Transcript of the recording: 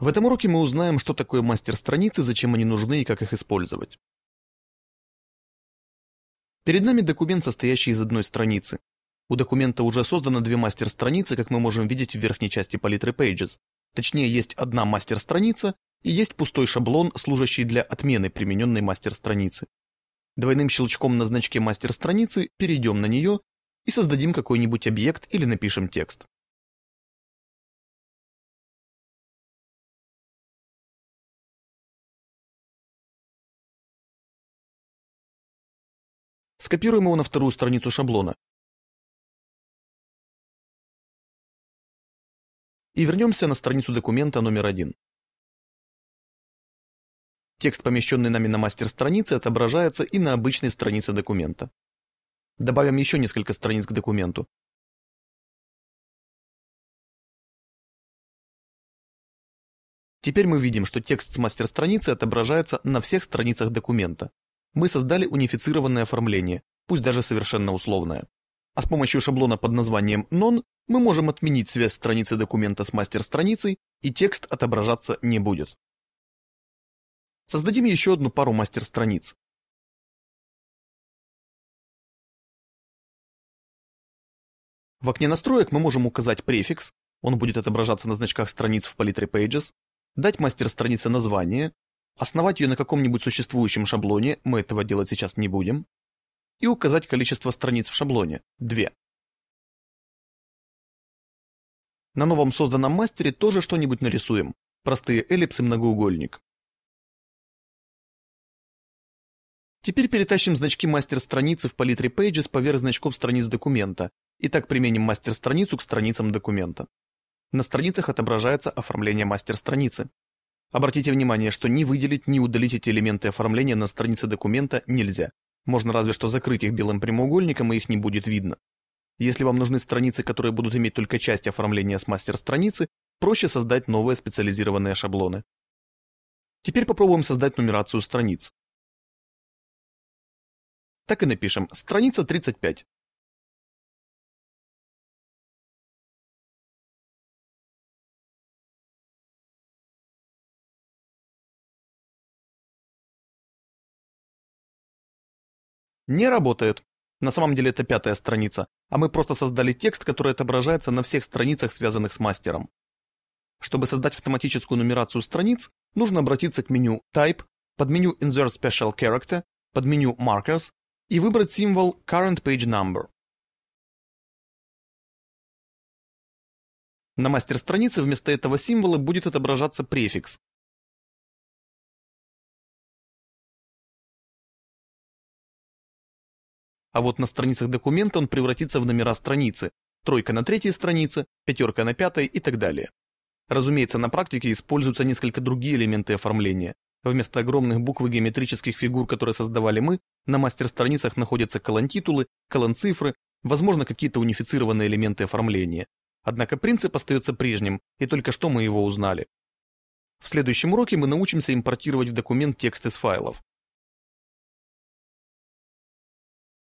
В этом уроке мы узнаем, что такое мастер страницы, зачем они нужны и как их использовать. Перед нами документ, состоящий из одной страницы. У документа уже создано две мастер-страницы, как мы можем видеть в верхней части палитры Pages. Точнее, есть одна мастер-страница и есть пустой шаблон, служащий для отмены примененной мастер-страницы. Двойным щелчком на значке мастер-страницы перейдем на нее и создадим какой-нибудь объект или напишем текст. Скопируем его на вторую страницу шаблона. И вернемся на страницу документа номер один. Текст, помещенный нами на мастер-странице, отображается и на обычной странице документа. Добавим еще несколько страниц к документу. Теперь мы видим, что текст с мастер-страницы отображается на всех страницах документа мы создали унифицированное оформление, пусть даже совершенно условное. А с помощью шаблона под названием non мы можем отменить связь страницы документа с мастер-страницей, и текст отображаться не будет. Создадим еще одну пару мастер-страниц. В окне настроек мы можем указать префикс, он будет отображаться на значках страниц в палитре Pages, дать мастер-странице название, основать ее на каком-нибудь существующем шаблоне, мы этого делать сейчас не будем, и указать количество страниц в шаблоне – 2. На новом созданном мастере тоже что-нибудь нарисуем. Простые эллипсы, многоугольник. Теперь перетащим значки мастер страницы в палитре Pages поверх значков страниц документа, и так применим мастер страницу к страницам документа. На страницах отображается оформление мастер страницы. Обратите внимание, что ни выделить, ни удалить эти элементы оформления на странице документа нельзя. Можно разве что закрыть их белым прямоугольником, и их не будет видно. Если вам нужны страницы, которые будут иметь только часть оформления с мастер-страницы, проще создать новые специализированные шаблоны. Теперь попробуем создать нумерацию страниц. Так и напишем «Страница 35». Не работает. На самом деле это пятая страница, а мы просто создали текст, который отображается на всех страницах, связанных с мастером. Чтобы создать автоматическую нумерацию страниц, нужно обратиться к меню Type, под меню Insert Special Character, под меню Markers и выбрать символ Current Page Number. На мастер странице вместо этого символа будет отображаться префикс, А вот на страницах документа он превратится в номера страницы, тройка на третьей странице, пятерка на пятой и так далее. Разумеется, на практике используются несколько другие элементы оформления. Вместо огромных букв и геометрических фигур, которые создавали мы, на мастер-страницах находятся колонтитулы, колонцифры, возможно, какие-то унифицированные элементы оформления. Однако принцип остается прежним, и только что мы его узнали. В следующем уроке мы научимся импортировать в документ текст из файлов.